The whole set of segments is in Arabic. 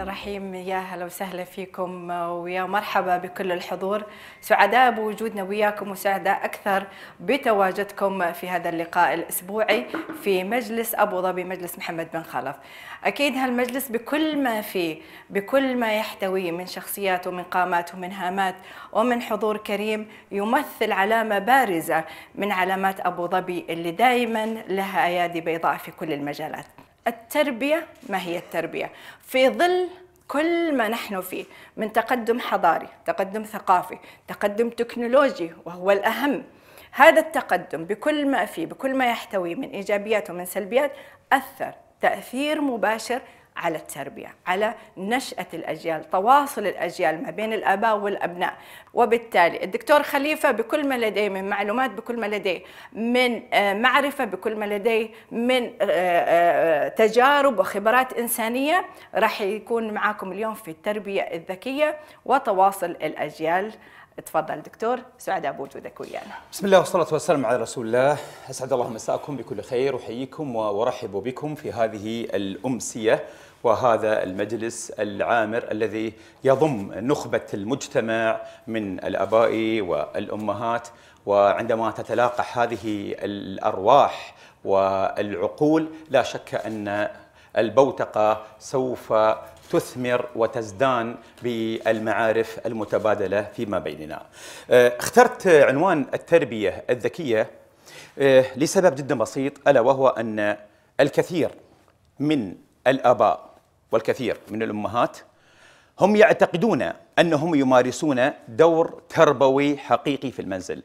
الرحمن الرحيم يا هلا وسهلا فيكم ويا مرحبا بكل الحضور سعداء بوجودنا وياكم وسعداء أكثر بتواجدكم في هذا اللقاء الأسبوعي في مجلس أبو ظبي مجلس محمد بن خلف أكيد هالمجلس بكل ما فيه بكل ما يحتويه من شخصيات ومن قامات ومن هامات ومن حضور كريم يمثل علامة بارزة من علامات أبو ظبي اللي دائما لها أيادي بيضاء في كل المجالات التربية ما هي التربية في ظل كل ما نحن فيه من تقدم حضاري تقدم ثقافي تقدم تكنولوجي وهو الأهم هذا التقدم بكل ما فيه بكل ما يحتوي من إيجابيات ومن سلبيات أثر تأثير مباشر على التربية على نشأة الأجيال تواصل الأجيال ما بين الآباء والأبناء وبالتالي الدكتور خليفة بكل ما لديه من معلومات بكل ما لديه من آه، معرفة بكل ما لديه من آه، آه، تجارب وخبرات إنسانية راح يكون معاكم اليوم في التربية الذكية وتواصل الأجيال تفضل دكتور سعداء بوجودك ويانا بسم الله والصلاة والسلام على رسول الله أسعد الله مساءكم بكل خير أحييكم وأرحب بكم في هذه الأمسية وهذا المجلس العامر الذي يضم نخبة المجتمع من الآباء والأمهات وعندما تتلاقح هذه الأرواح والعقول لا شك أن البوتقة سوف تثمر وتزدان بالمعارف المتبادلة فيما بيننا آه، اخترت عنوان التربية الذكية آه، لسبب جدا بسيط ألا وهو أن الكثير من الآباء والكثير من الأمهات هم يعتقدون أنهم يمارسون دور تربوي حقيقي في المنزل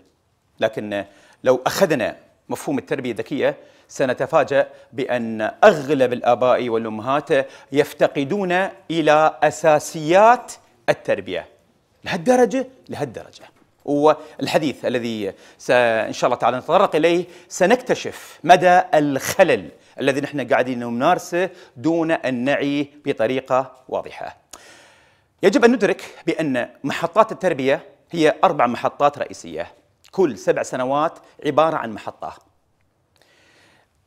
لكن لو أخذنا مفهوم التربية الذكية سنتفاجأ بأن أغلب الآباء والأمهات يفتقدون إلى أساسيات التربية لهالدرجة لهالدرجة والحديث الذي إن شاء الله تعالى نتطرق إليه سنكتشف مدى الخلل الذي نحن قاعدين نمارسه دون أن نعي بطريقة واضحة يجب أن ندرك بأن محطات التربية هي أربع محطات رئيسية كل سبع سنوات عبارة عن محطة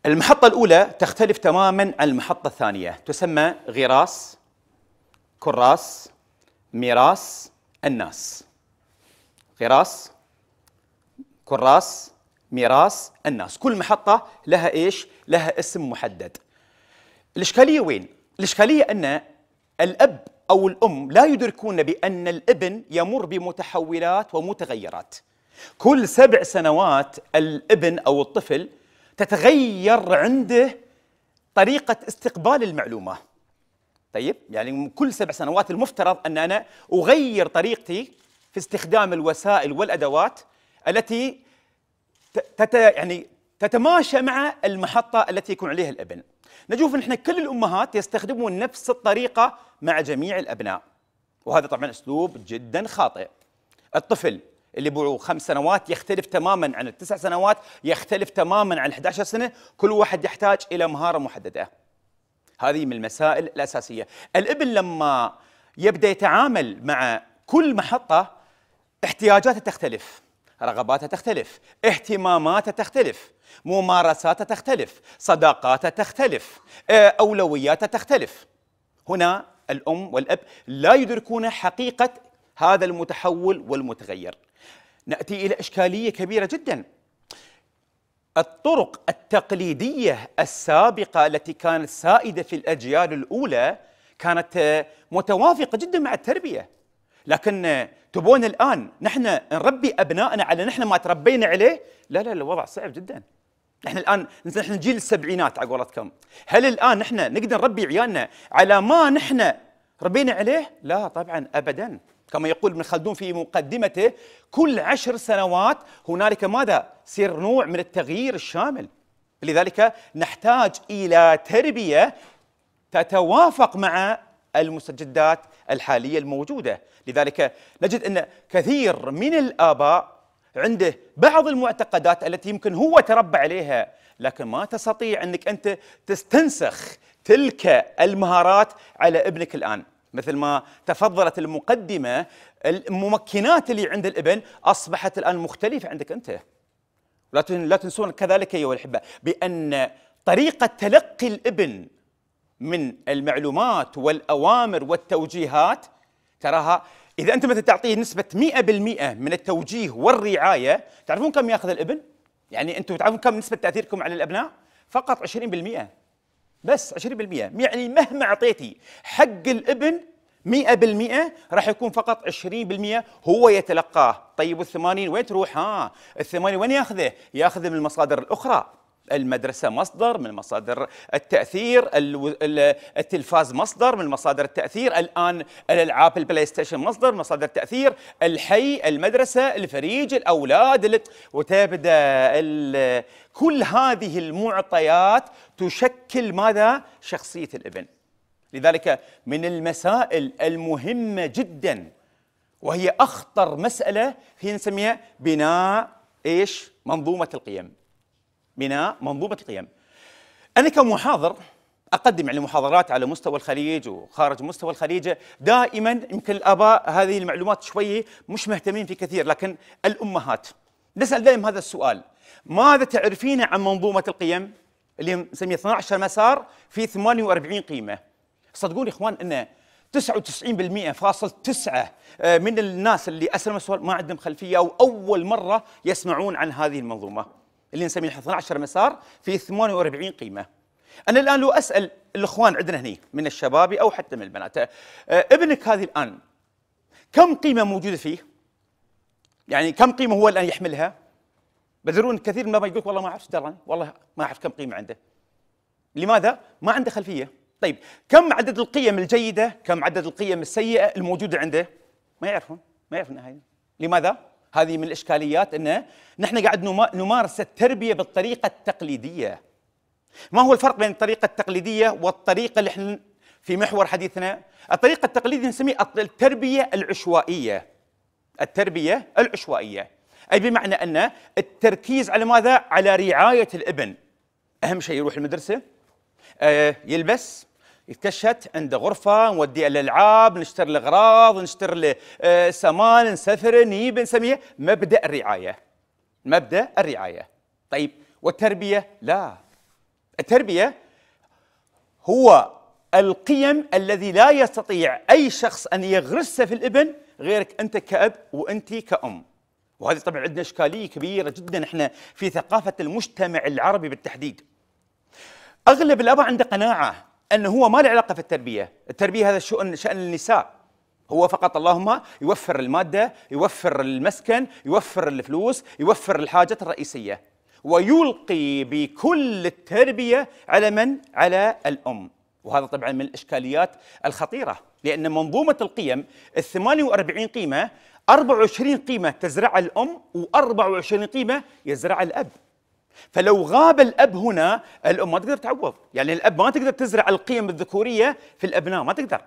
المحطة الأولى تختلف تماما عن المحطة الثانية تسمى غراس كراس ميراس الناس غراس كراس ميراث الناس كل محطة لها إيش؟ لها اسم محدد الإشكالية وين؟ الإشكالية أن الأب أو الأم لا يدركون بأن الابن يمر بمتحولات ومتغيرات كل سبع سنوات الابن أو الطفل تتغير عنده طريقة استقبال المعلومة طيب يعني كل سبع سنوات المفترض أن أنا أغير طريقتي في استخدام الوسائل والأدوات التي تت يعني تتماشى مع المحطة التي يكون عليها الابن نشوف نحن كل الأمهات يستخدمون نفس الطريقة مع جميع الأبناء وهذا طبعا أسلوب جدا خاطئ الطفل اللي بعمره خمس سنوات يختلف تماما عن التسع سنوات يختلف تماما عن 11 سنة كل واحد يحتاج إلى مهارة محددة هذه من المسائل الأساسية الابن لما يبدأ يتعامل مع كل محطة احتياجاته تختلف رغباتها تختلف اهتماماتها تختلف ممارساتها تختلف صداقاتها تختلف آه، أولوياتها تختلف هنا الأم والأب لا يدركون حقيقة هذا المتحول والمتغير نأتي إلى إشكالية كبيرة جدا الطرق التقليدية السابقة التي كانت سائدة في الأجيال الأولى كانت آه، متوافقة جدا مع التربية لكن تبون الان نحن نربي ابنائنا على نحن ما تربينا عليه لا لا الوضع صعب جدا نحن الان نحن جيل السبعينات على قولتكم هل الان نحن نقدر نربي عيالنا على ما نحن ربينا عليه لا طبعا ابدا كما يقول ابن خلدون في مقدمته كل عشر سنوات هنالك ماذا سير نوع من التغيير الشامل لذلك نحتاج الى تربيه تتوافق مع المستجدات الحاليه الموجوده، لذلك نجد ان كثير من الاباء عنده بعض المعتقدات التي يمكن هو تربى عليها، لكن ما تستطيع انك انت تستنسخ تلك المهارات على ابنك الان، مثل ما تفضلت المقدمه الممكنات اللي عند الابن اصبحت الان مختلفه عندك انت. لا تنسون كذلك ايها الاحبه بان طريقه تلقي الابن من المعلومات والاوامر والتوجيهات تراها اذا انت مثلا تعطيه نسبه 100% من التوجيه والرعايه تعرفون كم ياخذ الابن؟ يعني انتم تعرفون كم نسبه تاثيركم على الابناء؟ فقط 20% بس 20% يعني مهما اعطيتي حق الابن 100% راح يكون فقط 20% هو يتلقاه طيب وال80 وين تروح ها ال80 وين ياخذه ياخذه من المصادر الاخرى المدرسة مصدر من مصادر التأثير التلفاز مصدر من مصادر التأثير الآن الألعاب البلاي ستيشن مصدر من مصادر التأثير الحي المدرسة الفريج الأولاد وتبدأ كل هذه المعطيات تشكل ماذا؟ شخصية الابن لذلك من المسائل المهمة جدا وهي أخطر مسألة هي نسميها بناء إيش؟ منظومة القيم بناء منظومه القيم. انا كمحاضر اقدم يعني محاضرات على مستوى الخليج وخارج مستوى الخليج دائما يمكن الاباء هذه المعلومات شويه مش مهتمين في كثير لكن الامهات نسال دائما هذا السؤال ماذا تعرفين عن منظومه القيم اللي نسميها 12 مسار في 48 قيمه صدقوني اخوان ان 99% فاصل 9 من الناس اللي اسلموا السؤال ما عندهم خلفيه او اول مره يسمعون عن هذه المنظومه اللي نسميه 12 مسار في 48 قيمه انا الان لو اسال الاخوان عندنا هني من الشباب او حتى من البنات آه، ابنك هذه الان كم قيمه موجوده فيه يعني كم قيمه هو الان يحملها بدرون كثير ما يقول والله ما اعرف درا والله ما اعرف كم قيمه عنده لماذا ما عنده خلفيه طيب كم عدد القيم الجيده كم عدد القيم السيئه الموجوده عنده ما يعرفون ما يعرفون نهائيا لماذا هذه من الاشكاليات انه نحن قاعد نمارس التربيه بالطريقه التقليديه. ما هو الفرق بين الطريقه التقليديه والطريقه اللي احنا في محور حديثنا؟ الطريقه التقليديه نسميها التربيه العشوائيه. التربيه العشوائيه. اي بمعنى ان التركيز على ماذا؟ على رعايه الابن. اهم شيء يروح المدرسه آه، يلبس يتكشت عنده غرفة نودي الألعاب نشتري الأغراض نشتري السمان آه، نسفر نجيب نسميه مبدأ الرعاية مبدأ الرعاية طيب والتربية لا التربية هو القيم الذي لا يستطيع أي شخص أن يغرسها في الابن غيرك أنت كأب وأنت كأم وهذه طبعا عندنا إشكالية كبيرة جدا احنا في ثقافة المجتمع العربي بالتحديد أغلب الأباء عنده قناعة أنه هو ما له علاقة في التربية التربية هذا شؤن شأن النساء هو فقط اللهم يوفر المادة يوفر المسكن يوفر الفلوس يوفر الحاجات الرئيسية ويلقي بكل التربية على من؟ على الأم وهذا طبعا من الإشكاليات الخطيرة لأن منظومة القيم ال 48 قيمة 24 قيمة تزرع الأم و24 قيمة يزرع الأب فلو غاب الاب هنا الام ما تقدر تعوض يعني الاب ما تقدر تزرع القيم الذكوريه في الابناء ما تقدر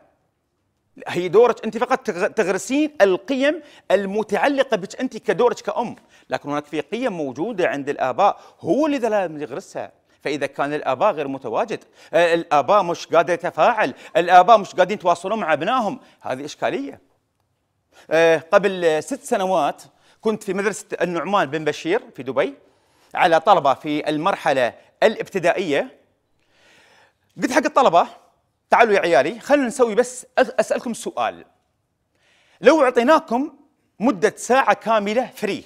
هي دورك انت فقط تغرسين القيم المتعلقه بك انت كدورك كام لكن هناك في قيم موجوده عند الاباء هو اللي لازم يغرسها فاذا كان الاباء غير متواجد آه، الاباء مش قادر يتفاعل الاباء مش قادرين يتواصلون مع ابنائهم هذه اشكاليه آه، قبل ست سنوات كنت في مدرسه النعمان بن بشير في دبي على طلبة في المرحلة الابتدائية قلت حق الطلبة تعالوا يا عيالي خلونا نسوي بس أسألكم سؤال لو أعطيناكم مدة ساعة كاملة فري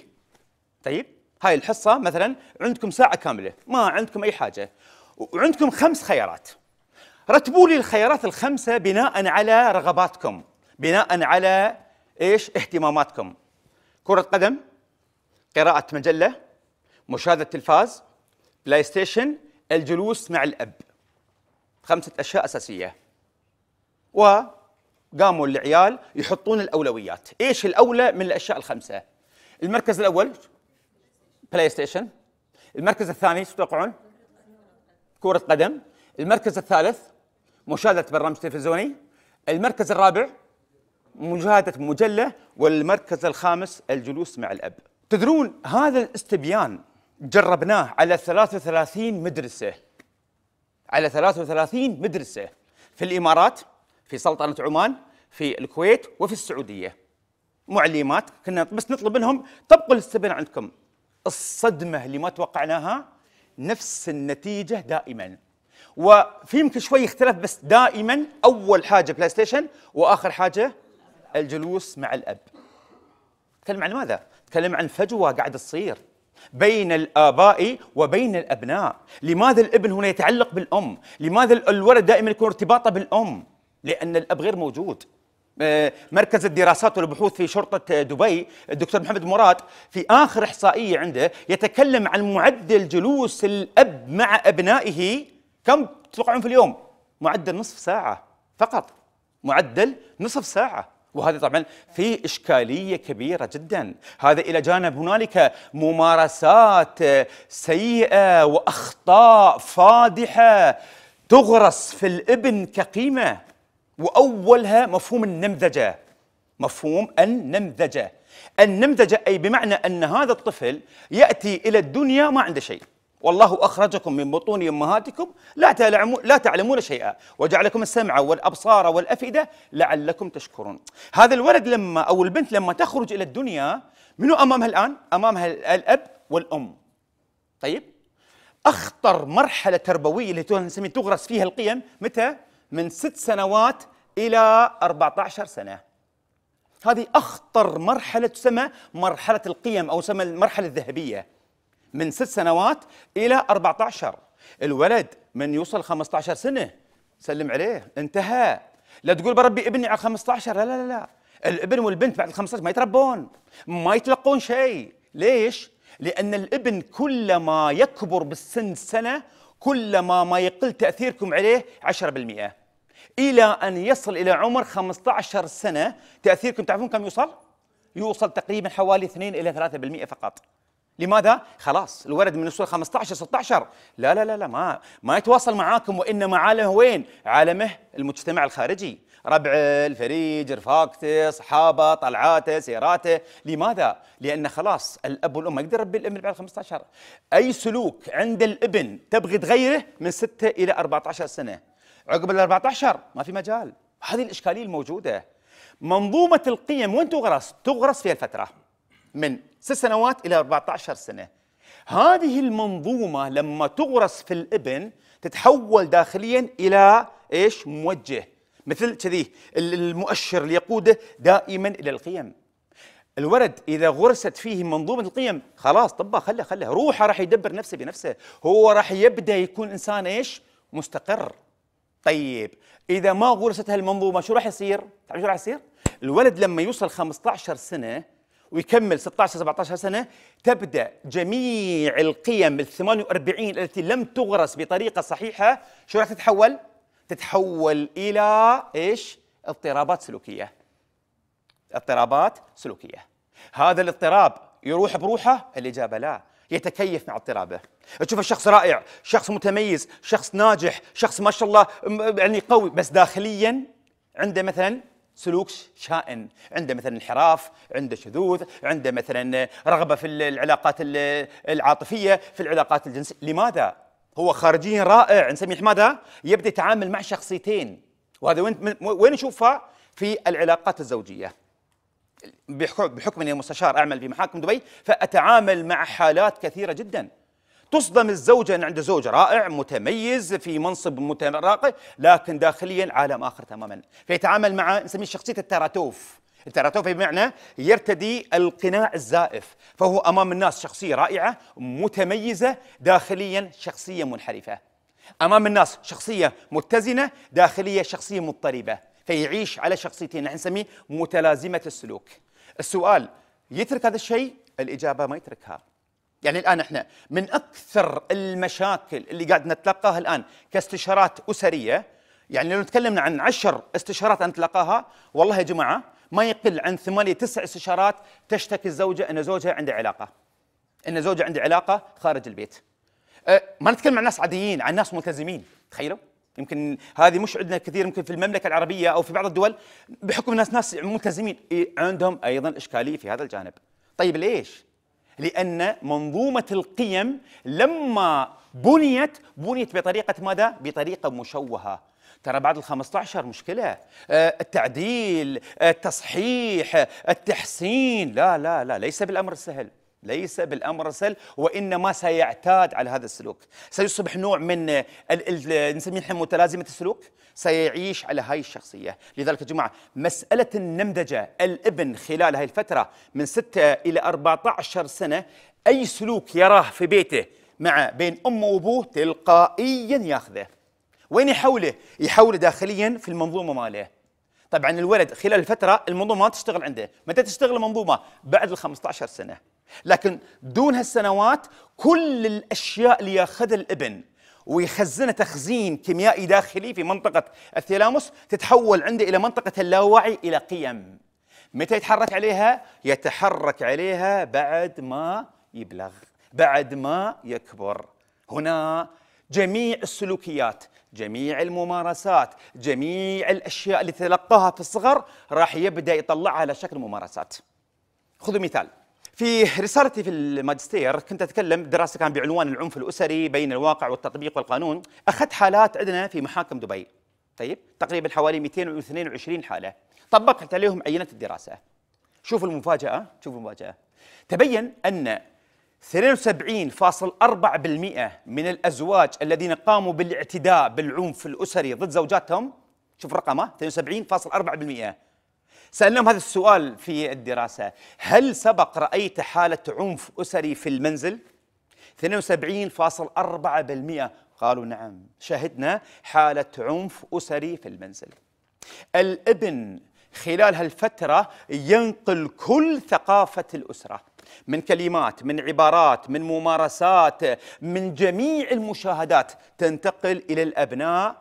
طيب هاي الحصة مثلا عندكم ساعة كاملة ما عندكم أي حاجة وعندكم خمس خيارات رتبوا لي الخيارات الخمسة بناء على رغباتكم بناء على ايش اهتماماتكم كرة قدم قراءة مجلة مشاهده تلفاز بلاي ستيشن الجلوس مع الاب خمسه اشياء اساسيه وقاموا العيال يحطون الاولويات ايش الاولى من الاشياء الخمسه المركز الاول بلاي ستيشن المركز الثاني تتوقعون كره قدم المركز الثالث مشاهده برنامج تلفزيوني المركز الرابع مشاهدة مجلة والمركز الخامس الجلوس مع الأب تدرون هذا الاستبيان جربناه على 33 مدرسة على 33 مدرسة في الإمارات في سلطنة عمان في الكويت وفي السعودية معلمات كنا بس نطلب منهم طبقوا الاستبان عندكم الصدمة اللي ما توقعناها نفس النتيجة دائما وفي يمكن شوي اختلف بس دائما أول حاجة بلاي ستيشن وآخر حاجة الجلوس مع الأب تكلم عن ماذا؟ تكلم عن فجوة قاعدة تصير بين الآباء وبين الأبناء لماذا الابن هنا يتعلق بالأم لماذا الولد دائما يكون ارتباطه بالأم لأن الأب غير موجود آه، مركز الدراسات والبحوث في شرطة آه، دبي الدكتور محمد مراد في آخر إحصائية عنده يتكلم عن معدل جلوس الأب مع أبنائه كم تتوقعون في اليوم؟ معدل نصف ساعة فقط معدل نصف ساعة وهذا طبعا في اشكاليه كبيره جدا، هذا الى جانب هنالك ممارسات سيئه واخطاء فادحه تغرس في الابن كقيمه واولها مفهوم النمذجه مفهوم النمذجه النمذجه اي بمعنى ان هذا الطفل ياتي الى الدنيا ما عنده شيء والله أخرجكم من بطون أمهاتكم لا تعلمون, لا تعلمون شيئا وجعلكم السمع والأبصار والأفئدة لعلكم تشكرون هذا الولد لما أو البنت لما تخرج إلى الدنيا منو أمامها الآن؟ أمامها الأب والأم طيب أخطر مرحلة تربوية اللي نسميها تغرس فيها القيم متى؟ من ست سنوات إلى 14 سنة هذه أخطر مرحلة تسمى مرحلة القيم أو تسمى المرحلة الذهبية من ست سنوات إلى 14 الولد من يوصل 15 سنة سلم عليه انتهى لا تقول بربي ابني على 15 لا لا لا الابن والبنت بعد ال 15 ما يتربون ما يتلقون شيء ليش؟ لأن الابن كلما يكبر بالسن سنة كلما ما يقل تأثيركم عليه 10% إلى أن يصل إلى عمر 15 سنة تأثيركم تعرفون كم يوصل؟ يوصل تقريبا حوالي 2 إلى 3% فقط لماذا؟ خلاص الولد من الصوره 15 16 لا لا لا لا ما ما يتواصل معاكم وانما عالمه وين؟ عالمه المجتمع الخارجي، ربعه، الفريج، رفاقته، صحابه طلعاته، سيراته، لماذا؟ لان خلاص الاب والام ما يقدر يربي الابن بعد 15 اي سلوك عند الابن تبغي تغيره من 6 الى 14 سنه. عقب ال 14 ما في مجال، هذه الاشكاليه الموجوده. منظومه القيم وين تغرس؟ تغرس في الفتره. من ست سنوات إلى 14 سنة هذه المنظومة لما تغرس في الابن تتحول داخليا إلى إيش موجه مثل كذي المؤشر اللي يقوده دائما إلى القيم الولد اذا غرست فيه منظومه القيم خلاص طبه خله خله روحه راح يدبر نفسه بنفسه هو راح يبدا يكون انسان ايش مستقر طيب اذا ما غرست هالمنظومه شو راح يصير تعرف شو راح يصير الولد لما يوصل 15 سنه ويكمل 16 17 سنه تبدا جميع القيم ال 48 التي لم تغرس بطريقه صحيحه شو راح تتحول؟ تتحول الى ايش؟ اضطرابات سلوكيه. اضطرابات سلوكيه. هذا الاضطراب يروح بروحه؟ الاجابه لا، يتكيف مع اضطرابه تشوف الشخص رائع شخص متميز شخص ناجح شخص ما شاء الله يعني قوي بس داخليا عنده مثلا سلوك شائن عنده مثلا انحراف عنده شذوذ عنده مثلا رغبة في العلاقات العاطفية في العلاقات الجنسية لماذا؟ هو خارجيا رائع نسميه ماذا؟ يبدأ يتعامل مع شخصيتين وهذا وين وين نشوفها؟ في العلاقات الزوجية بحكم اني مستشار اعمل في محاكم دبي فاتعامل مع حالات كثيره جدا تصدم الزوجة أن عنده زوج رائع متميز في منصب متراقي لكن داخليا عالم آخر تماما فيتعامل مع نسميه شخصية التراتوف التراتوف بمعنى يرتدي القناع الزائف فهو أمام الناس شخصية رائعة متميزة داخليا شخصية منحرفة أمام الناس شخصية متزنة داخلية شخصية مضطربة فيعيش على شخصيتين نحن يعني نسميه متلازمة السلوك السؤال يترك هذا الشيء الإجابة ما يتركها يعني الان احنا من اكثر المشاكل اللي قاعد نتلقاها الان كاستشارات اسريه يعني لو تكلمنا عن عشر استشارات نتلقاها والله يا جماعه ما يقل عن ثمانية تسع استشارات تشتكي الزوجة أن زوجها عنده علاقة أن زوجها عنده علاقة خارج البيت أه ما نتكلم عن ناس عاديين عن ناس ملتزمين تخيلوا يمكن هذه مش عندنا كثير يمكن في المملكة العربية أو في بعض الدول بحكم الناس ناس ملتزمين إيه، عندهم أيضا إشكالية في هذا الجانب طيب ليش؟ لأن منظومة القيم لما بنيت بنيت بطريقة ماذا؟ بطريقة مشوهة ترى بعد ال 15 مشكلة آه، التعديل آه، التصحيح آه، التحسين لا لا لا ليس بالأمر السهل ليس بالامر سهل وانما سيعتاد على هذا السلوك سيصبح نوع من نسميه متلازمه السلوك سيعيش على هاي الشخصيه لذلك يا جماعه مساله النمذجه الابن خلال هاي الفتره من 6 الى 14 سنه اي سلوك يراه في بيته مع بين امه وابوه تلقائيا ياخذه وين يحوله يحوله داخليا في المنظومه ماله طبعا الولد خلال الفتره المنظومه ما تشتغل عنده متى تشتغل المنظومه بعد ال 15 سنه لكن دون هالسنوات كل الاشياء اللي ياخذها الابن ويخزنها تخزين كيميائي داخلي في منطقه الثيلاموس تتحول عنده الى منطقه اللاوعي الى قيم متى يتحرك عليها يتحرك عليها بعد ما يبلغ بعد ما يكبر هنا جميع السلوكيات جميع الممارسات جميع الاشياء اللي تلقاها في الصغر راح يبدا يطلعها على شكل ممارسات خذوا مثال في رسالتي في الماجستير كنت اتكلم دراسه كان بعنوان العنف الاسري بين الواقع والتطبيق والقانون اخذت حالات عندنا في محاكم دبي طيب تقريبا حوالي 222 حاله طبقت عليهم عينه الدراسه شوفوا المفاجاه شوفوا المفاجاه تبين ان 72.4% من الازواج الذين قاموا بالاعتداء بالعنف الاسري ضد زوجاتهم شوف رقمه 72.4% سألناهم هذا السؤال في الدراسة هل سبق رأيت حالة عنف أسري في المنزل؟ 72.4% قالوا نعم شهدنا حالة عنف أسري في المنزل الابن خلال هالفترة ينقل كل ثقافة الأسرة من كلمات من عبارات من ممارسات من جميع المشاهدات تنتقل إلى الأبناء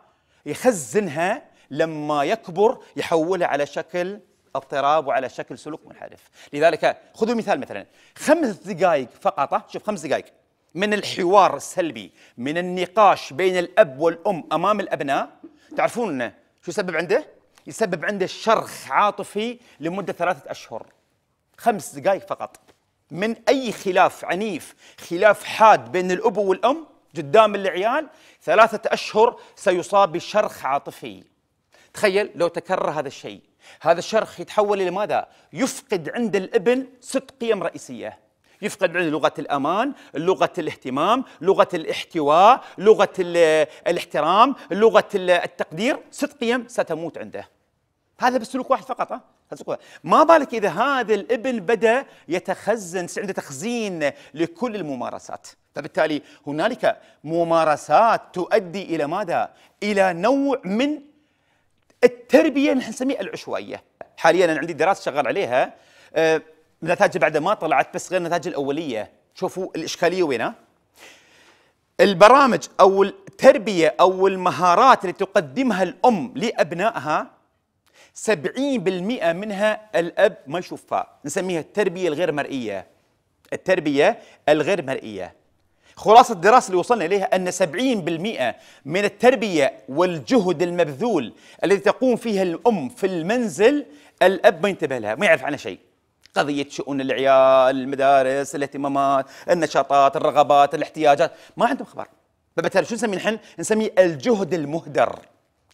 يخزنها لما يكبر يحولها على شكل اضطراب وعلى شكل سلوك منحرف لذلك خذوا مثال مثلا خمس دقائق فقط شوف خمس دقائق من الحوار السلبي من النقاش بين الأب والأم أمام الأبناء تعرفون شو يسبب عنده؟ يسبب عنده شرخ عاطفي لمدة ثلاثة أشهر خمس دقائق فقط من أي خلاف عنيف خلاف حاد بين الأب والأم قدام العيال ثلاثة أشهر سيصاب بشرخ عاطفي تخيل لو تكرر هذا الشيء هذا الشرخ يتحول الى ماذا؟ يفقد عند الابن ست قيم رئيسيه. يفقد عنده لغه الامان، لغه الاهتمام، لغه الاحتواء، لغه الاحترام، لغه التقدير، ست قيم ستموت عنده. هذا بسلوك واحد فقط ما بالك اذا هذا الابن بدا يتخزن عنده تخزين لكل الممارسات فبالتالي هنالك ممارسات تؤدي الى ماذا الى نوع من التربيه نحن نسميها العشوائيه حاليا انا عندي دراسه شغال عليها النتائج آه، بعد ما طلعت بس غير النتائج الاوليه شوفوا الاشكاليه وينها البرامج او التربيه او المهارات اللي تقدمها الام لابنائها 70% منها الاب ما يشوفها نسميها التربيه الغير مرئيه التربيه الغير مرئيه خلاصة الدراسة اللي وصلنا إليها أن 70% من التربية والجهد المبذول الذي تقوم فيها الأم في المنزل الأب ما ينتبه لها ما يعرف عنها شيء قضية شؤون العيال المدارس الاهتمامات النشاطات الرغبات الاحتياجات ما عندهم خبر فبالتالي شو نسميه نحن نسميه الجهد المهدر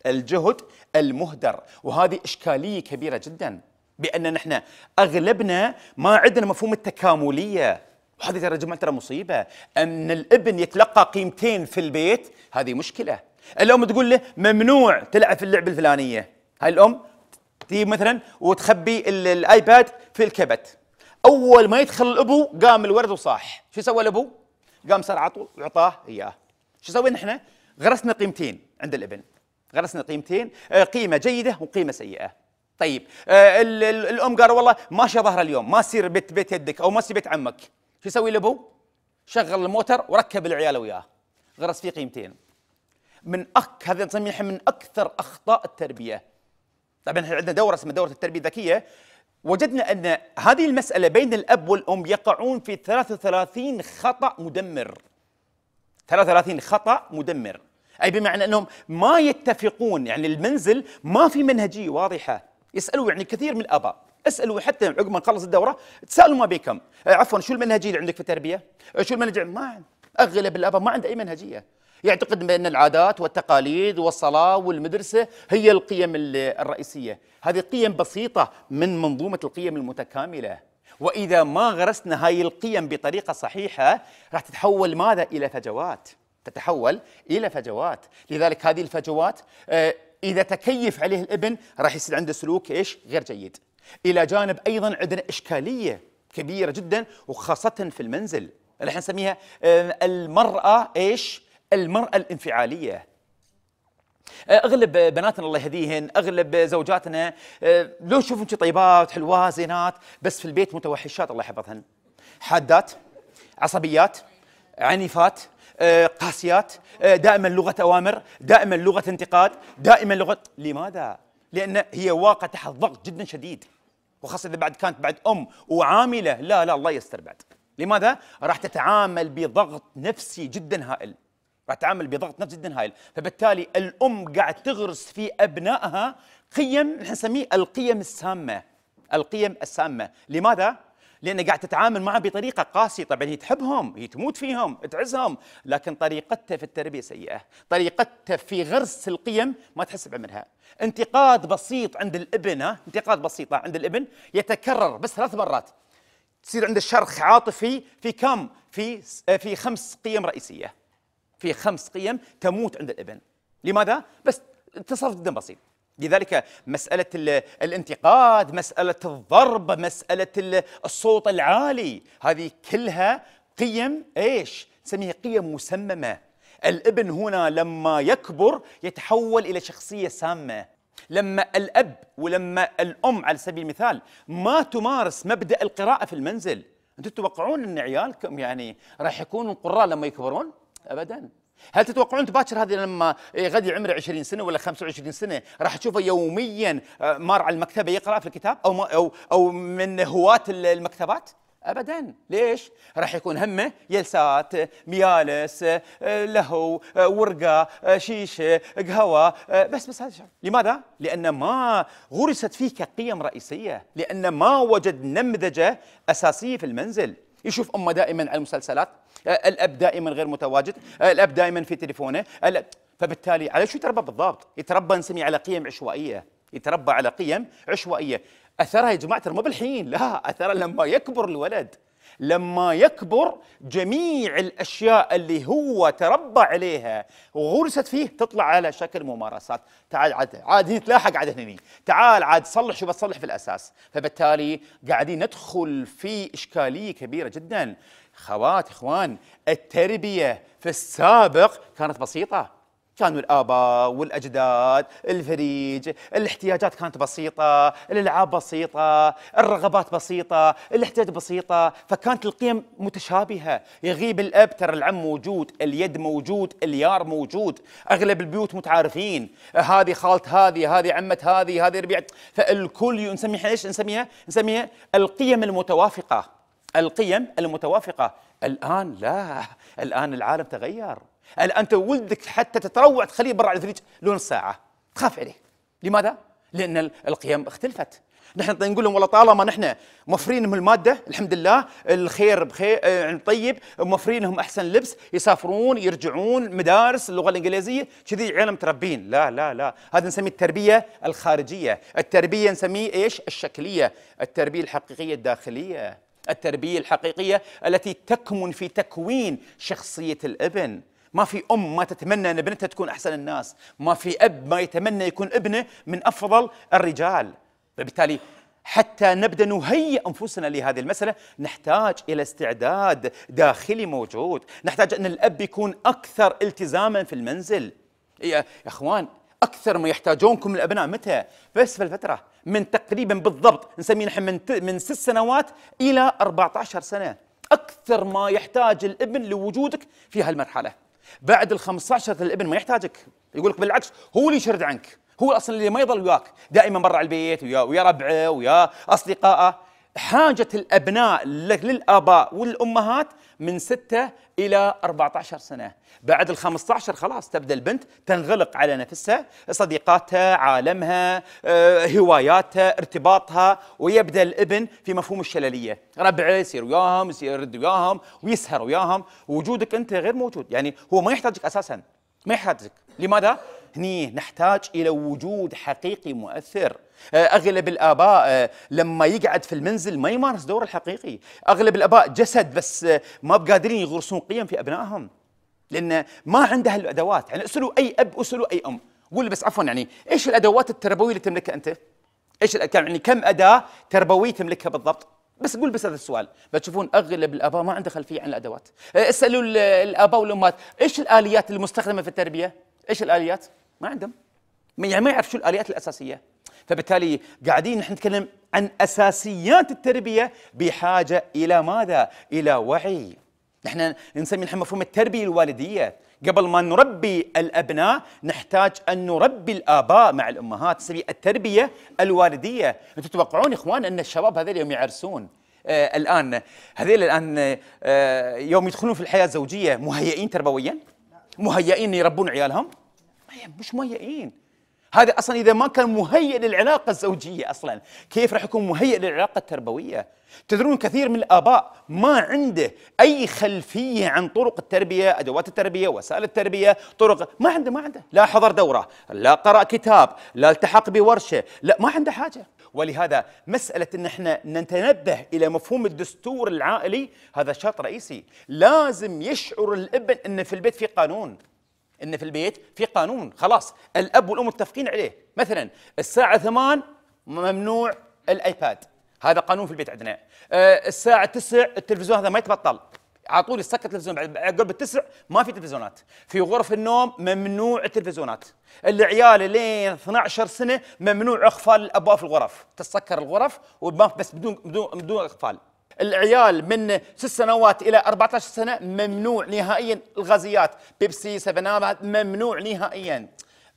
الجهد المهدر وهذه إشكالية كبيرة جدا بأن نحن أغلبنا ما عندنا مفهوم التكاملية وهذه ترى جماعة ترى مصيبة أن الابن يتلقى قيمتين في البيت هذه مشكلة الأم تقول له ممنوع تلعب في اللعبة الفلانية هاي الأم تجيب مثلا وتخبي الايباد في الكبت اول ما يدخل الابو قام الولد وصاح شو سوى الابو قام صار عطول وعطاه اياه شو سوينا احنا غرسنا قيمتين عند الابن غرسنا قيمتين آه، قيمه جيده وقيمه سيئه طيب آه، الام قالوا والله ماشي ظهر اليوم ما سير بيت بيت يدك او ما سير بيت عمك شو يسوي الابو؟ شغل الموتر وركب العيال وياه غرس فيه قيمتين من أك هذا نسميه من اكثر اخطاء التربيه طبعا احنا عندنا دوره اسمها دوره التربيه الذكيه وجدنا ان هذه المساله بين الاب والام يقعون في 33 خطا مدمر 33 خطا مدمر اي بمعنى انهم ما يتفقون يعني المنزل ما في منهجيه واضحه يسالوا يعني كثير من الاباء اسالوا حتى عقب ما نخلص الدوره تسالوا ما بكم آه، عفوا شو المنهجيه اللي عندك في التربيه؟ آه، شو المنهجيه؟ ما اغلب الاباء ما عنده اي منهجيه يعتقد بان العادات والتقاليد والصلاه والمدرسه هي القيم الرئيسيه، هذه قيم بسيطه من منظومه القيم المتكامله. واذا ما غرسنا هاي القيم بطريقه صحيحه راح تتحول ماذا الى فجوات، تتحول الى فجوات، لذلك هذه الفجوات آه، اذا تكيف عليه الابن راح يصير عنده سلوك ايش؟ غير جيد. الى جانب ايضا عندنا اشكاليه كبيره جدا وخاصه في المنزل اللي احنا نسميها آه، المراه ايش؟ المراه الانفعاليه آه، اغلب بناتنا الله يهديهن اغلب زوجاتنا آه، لو تشوفن طيبات حلوات زينات بس في البيت متوحشات الله يحفظهن حادات عصبيات عنيفات قاسيات دائما لغه اوامر دائما لغه انتقاد دائما لغه لماذا لان هي واقعه تحت ضغط جدا شديد وخاصه اذا بعد كانت بعد ام وعامله لا لا الله يستر بعد لماذا راح تتعامل بضغط نفسي جدا هائل راح تتعامل بضغط نفسي جدا هائل فبالتالي الام قاعد تغرس في ابنائها قيم نحن نسميه القيم السامه القيم السامه لماذا لان قاعد تتعامل معه بطريقه قاسيه طبعا هي تحبهم هي تموت فيهم تعزهم لكن طريقتها في التربيه سيئه طريقتها في غرس القيم ما تحس بعمرها انتقاد بسيط عند الابن ها انتقاد بسيط عند الابن يتكرر بس ثلاث مرات تصير عنده شرخ عاطفي في كم في في خمس قيم رئيسيه في خمس قيم تموت عند الابن لماذا بس تصرف جدا بسيط لذلك مسألة الانتقاد مسألة الضرب مسألة الصوت العالي هذه كلها قيم إيش نسميها قيم مسممة الابن هنا لما يكبر يتحول إلى شخصية سامة لما الأب ولما الأم على سبيل المثال ما تمارس مبدأ القراءة في المنزل أنتم تتوقعون أن عيالكم يعني راح يكونوا قراء لما يكبرون؟ أبداً هل تتوقعون انت باكر هذه لما غدي عمره 20 سنه ولا 25 سنه راح تشوفه يوميا مار على المكتبه يقرا في الكتاب او او او من هواه المكتبات؟ ابدا ليش راح يكون همه جلسات ميالس لهو ورقه شيشه قهوه بس بس هذا الشيء لماذا لان ما غرست فيه كقيم رئيسيه لان ما وجد نمذجه اساسيه في المنزل يشوف امه دائما على المسلسلات آه، الاب دائما غير متواجد آه، الاب دائما في تليفونه آه، فبالتالي على شو يتربى بالضبط يتربى نسميه على قيم عشوائيه يتربى على قيم عشوائيه اثرها يا جماعه ما بالحين لا اثرها لما يكبر الولد لما يكبر جميع الأشياء اللي هو تربى عليها وغرست فيه تطلع على شكل ممارسات تعال عاد عاد نتلاحق عاد هنا تعال عاد صلح شو بتصلح في الأساس فبالتالي قاعدين ندخل في إشكالية كبيرة جدا خوات إخوان التربية في السابق كانت بسيطة كانوا الآباء والأجداد الفريج الاحتياجات كانت بسيطة الألعاب بسيطة الرغبات بسيطة الاحتياج بسيطة فكانت القيم متشابهة يغيب الأب ترى العم موجود اليد موجود اليار موجود أغلب البيوت متعارفين هذه خالة هذه هذه عمة هذه هذه ربيعة فالكل نسميها ايش نسميها نسميها القيم المتوافقة القيم المتوافقة الآن لا الآن العالم تغير الان انت ولدك حتى تتروع تخليه برا على الفريج لون ساعه تخاف عليه لماذا لان القيم اختلفت نحن نقول لهم والله طالما نحن موفرين لهم الماده الحمد لله الخير بخير آه، يعني طيب موفرين لهم احسن لبس يسافرون يرجعون مدارس اللغه الانجليزيه كذي عيالهم متربين لا لا لا هذا نسميه التربيه الخارجيه التربيه نسميه ايش الشكليه التربيه الحقيقيه الداخليه التربيه الحقيقيه التي تكمن في تكوين شخصيه الابن ما في أم ما تتمنى أن بنتها تكون أحسن الناس ما في أب ما يتمنى يكون ابنه من أفضل الرجال فبالتالي حتى نبدا نهيئ انفسنا لهذه المساله نحتاج الى استعداد داخلي موجود، نحتاج ان الاب يكون اكثر التزاما في المنزل. إيه، يا اخوان اكثر ما يحتاجونكم الابناء متى؟ بس في الفتره من تقريبا بالضبط نسميه نحن من من ست سنوات الى 14 سنه، اكثر ما يحتاج الابن لوجودك في هالمرحله. بعد ال 15 الابن ما يحتاجك يقول لك بالعكس هو اللي يشرد عنك هو اصلا اللي ما يضل وياك دائما برا على البيت ويا ويا ربعه ويا اصدقائه حاجة الأبناء للآباء والأمهات من 6 إلى 14 سنة بعد ال 15 خلاص تبدأ البنت تنغلق على نفسها صديقاتها عالمها آه، هواياتها ارتباطها ويبدأ الابن في مفهوم الشللية ربعه يصير وياهم يصير يرد وياهم ويسهر وياهم وجودك أنت غير موجود يعني هو ما يحتاجك أساساً ما يحاجك لماذا؟ هني نحتاج إلى وجود حقيقي مؤثر آه، أغلب الآباء آه، لما يقعد في المنزل ما يمارس دور الحقيقي أغلب الآباء جسد بس آه، ما بقادرين يغرسون قيم في أبنائهم لأن ما عنده الأدوات يعني أسألوا أي أب أسألوا أي أم قول بس عفوا يعني إيش الأدوات التربوية اللي تملكها أنت؟ إيش يعني كم أداة تربوية تملكها بالضبط؟ بس قول بس هذا السؤال بتشوفون اغلب الاباء ما عنده خلفيه عن الادوات إيه، اسالوا الاباء والامهات ايش الاليات المستخدمه في التربيه ايش الاليات ما عندهم يعني ما يعرف شو الاليات الاساسيه فبالتالي قاعدين نحن نتكلم عن اساسيات التربيه بحاجه الى ماذا الى وعي نحن نسمي نحن مفهوم التربيه الوالديه قبل ما نربي الابناء نحتاج ان نربي الاباء مع الامهات سبي التربيه الوالديه انتم تتوقعون اخوان ان الشباب هذول يوم يعرسون آه الان هذول الان آه يوم يدخلون في الحياه الزوجيه مهيئين تربويا مهيئين يربون عيالهم طيب، مش مهيئين هذا اصلا اذا ما كان مهيئ للعلاقه الزوجيه اصلا كيف راح يكون مهيئ للعلاقه التربويه تدرون كثير من الاباء ما عنده اي خلفيه عن طرق التربيه ادوات التربيه وسائل التربيه طرق ما عنده ما عنده لا حضر دوره لا قرا كتاب لا التحق بورشه لا ما عنده حاجه ولهذا مساله ان احنا نتنبه الى مفهوم الدستور العائلي هذا شرط رئيسي لازم يشعر الابن ان في البيت في قانون ان في البيت في قانون خلاص الاب والام متفقين عليه مثلا الساعه 8 ممنوع الايباد هذا قانون في البيت عندنا أه الساعه 9 التلفزيون هذا ما يتبطل على طول يسكر التلفزيون بعد عقب التسع ما في تلفزيونات في غرف النوم ممنوع التلفزيونات العيال لين 12 سنه ممنوع اقفال الابواب في الغرف تسكر الغرف بس بدون بدون بدون اقفال العيال من ست سنوات الى 14 سنه ممنوع نهائيا الغازيات بيبسي سبنات ممنوع نهائيا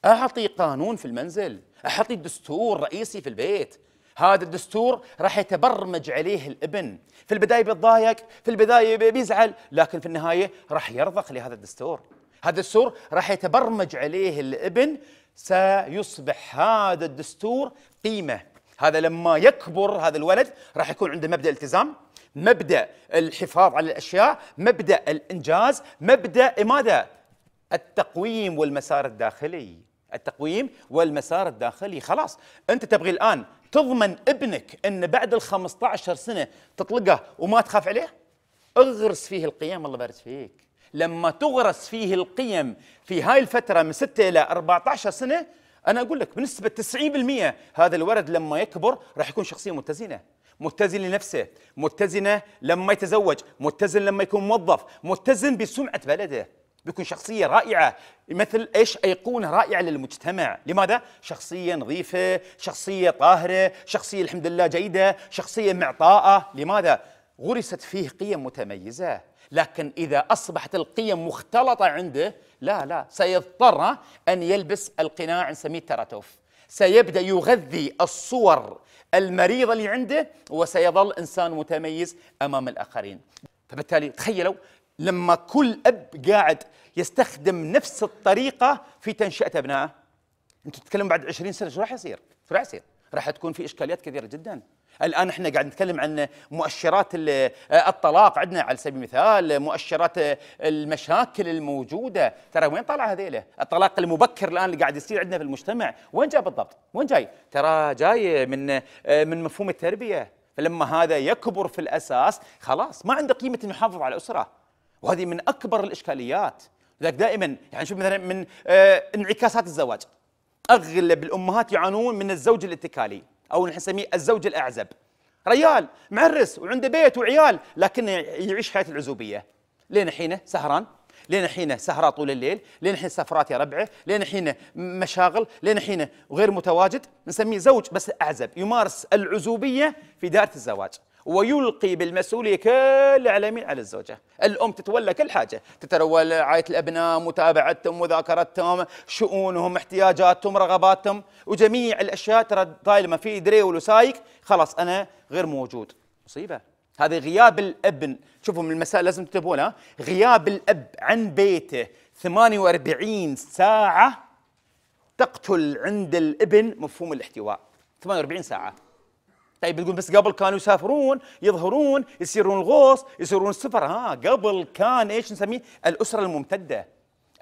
اعطي قانون في المنزل اعطي دستور رئيسي في البيت هذا الدستور راح يتبرمج عليه الابن في البدايه بيتضايق في البدايه بيزعل لكن في النهايه راح يرضخ لهذا الدستور هذا الدستور راح يتبرمج عليه الابن سيصبح هذا الدستور قيمه هذا لما يكبر هذا الولد راح يكون عنده مبدا التزام مبدا الحفاظ على الاشياء مبدا الانجاز مبدا ماذا التقويم والمسار الداخلي التقويم والمسار الداخلي خلاص انت تبغي الان تضمن ابنك ان بعد ال 15 سنه تطلقه وما تخاف عليه اغرس فيه القيم الله يبارك فيك لما تغرس فيه القيم في هاي الفتره من 6 الى 14 سنه انا اقول لك بنسبه 90% هذا الولد لما يكبر راح يكون شخصيه متزنه متزن لنفسه متزنة لما يتزوج متزن لما يكون موظف متزن بسمعة بلده بيكون شخصية رائعة مثل ايش ايقونة رائعة للمجتمع، لماذا؟ شخصية نظيفة، شخصية طاهرة، شخصية الحمد لله جيدة، شخصية معطاءة، لماذا؟ غرست فيه قيم متميزة، لكن إذا أصبحت القيم مختلطة عنده لا لا سيضطر أن يلبس القناع نسميه التراتوف، سيبدأ يغذي الصور المريضة اللي عنده وسيظل إنسان متميز أمام الآخرين فبالتالي تخيلوا لما كل أب قاعد يستخدم نفس الطريقة في تنشئة أبنائه أنتم تتكلم بعد 20 سنة شو راح يصير؟ شو راح يصير؟ راح تكون في إشكاليات كثيرة جداً الان احنا قاعد نتكلم عن مؤشرات آه، الطلاق عندنا على سبيل المثال مؤشرات المشاكل الموجوده ترى وين طالعه هذيله الطلاق المبكر الان اللي قاعد يصير عندنا في المجتمع وين جاء بالضبط وين جاي ترى جاي من آه، من مفهوم التربيه فلما هذا يكبر في الاساس خلاص ما عنده قيمه انه يحافظ على الاسره وهذه من اكبر الاشكاليات لذلك دائما يعني شوف مثلا من آه، انعكاسات الزواج اغلب الامهات يعانون من الزوج الاتكالي او نحن نسميه الزوج الاعزب ريال معرس وعنده بيت وعيال لكنه يعيش حياه العزوبيه لين حينه سهران لين حينه سهرة طول الليل لين حين سفرات يا ربعه لين حينه مشاغل لين حينه غير متواجد نسميه زوج بس اعزب يمارس العزوبيه في دائره الزواج ويلقي بالمسؤوليه كل العالمين على الزوجه، الام تتولى كل حاجه، تتولى رعايه الابناء، متابعتهم، مذاكرتهم، شؤونهم، احتياجاتهم، رغباتهم، وجميع الاشياء ترى دائما في دري وسايك، خلاص انا غير موجود، مصيبه. هذا غياب الابن، شوفوا من المسائل لازم تنتبهونها، غياب الاب عن بيته 48 ساعه تقتل عند الابن مفهوم الاحتواء، 48 ساعه. طيب تقول بس قبل كانوا يسافرون يظهرون يسيرون الغوص يسيرون السفر ها قبل كان ايش نسميه الاسره الممتده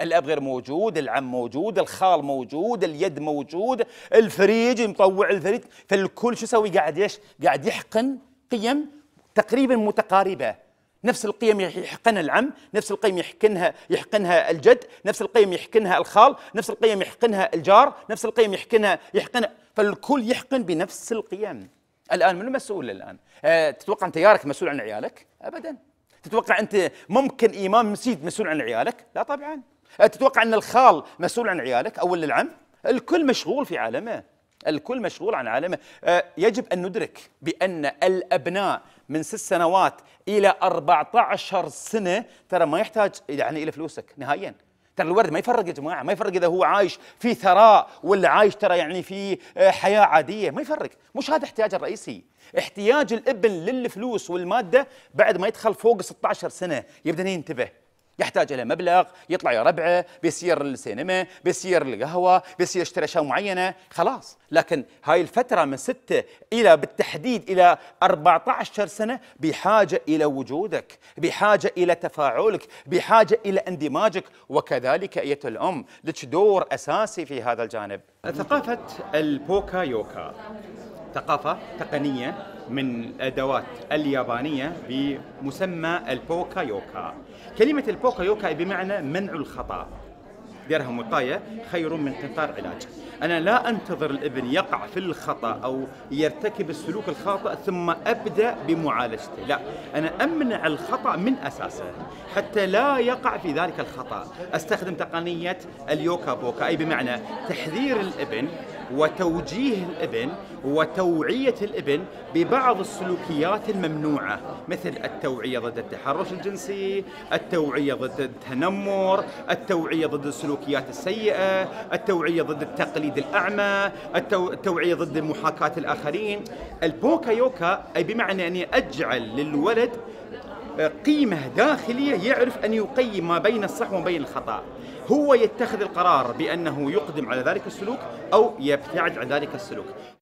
الاب غير موجود العم موجود الخال موجود اليد موجود الفريج مطوع الفريج فالكل شو يسوي قاعد ايش قاعد يحقن قيم تقريبا متقاربه نفس القيم يحقنها العم نفس القيم يحقنها يحقنها الجد نفس القيم يحقنها الخال نفس القيم يحقنها الجار نفس القيم يحقنها يحقنها فالكل يحقن بنفس القيم الان منو مسؤول الان؟ أه تتوقع انت يارك مسؤول عن عيالك؟ ابدا. تتوقع انت ممكن امام مسجد مسؤول عن عيالك؟ لا طبعا. أه تتوقع ان الخال مسؤول عن عيالك او العم؟ الكل مشغول في عالمه. الكل مشغول عن عالمه أه يجب أن ندرك بأن الأبناء من ست سنوات إلى 14 سنة ترى ما يحتاج يعني إلى فلوسك نهائياً ترى الورد ما يفرق يا جماعه ما يفرق اذا هو عايش في ثراء ولا عايش ترى يعني في آه، حياه عاديه ما يفرق مش هذا احتياج الرئيسي احتياج الابن للفلوس والماده بعد ما يدخل فوق 16 سنه يبدا ينتبه يحتاج الى مبلغ يطلع يا ربعه بيصير السينما بيصير القهوه بيصير يشتري اشياء معينه خلاص لكن هاي الفتره من ستة الى بالتحديد الى 14 سنه بحاجه الى وجودك بحاجه الى تفاعلك بحاجه الى اندماجك وكذلك ايتها الام لك دور اساسي في هذا الجانب ثقافه البوكا يوكا ثقافه تقنيه من الادوات اليابانيه بمسمى البوكا يوكا كلمه البوكا يوكا بمعنى منع الخطا. درهم وقايه خير من قنطار علاج. انا لا انتظر الابن يقع في الخطا او يرتكب السلوك الخاطئ ثم ابدا بمعالجته، لا، انا امنع الخطا من اساسه حتى لا يقع في ذلك الخطا، استخدم تقنيه اليوكا بوكا اي بمعنى تحذير الابن وتوجيه الابن وتوعية الابن ببعض السلوكيات الممنوعة مثل التوعية ضد التحرش الجنسي التوعية ضد التنمر التوعية ضد السلوكيات السيئة التوعية ضد التقليد الأعمى التوعية ضد محاكاة الآخرين البوكا يوكا أي بمعنى أني أجعل للولد آه، قيمة داخلية يعرف أن يقيم ما بين الصح وما بين الخطأ هو يتخذ القرار بأنه يقدم على ذلك السلوك أو يبتعد عن ذلك السلوك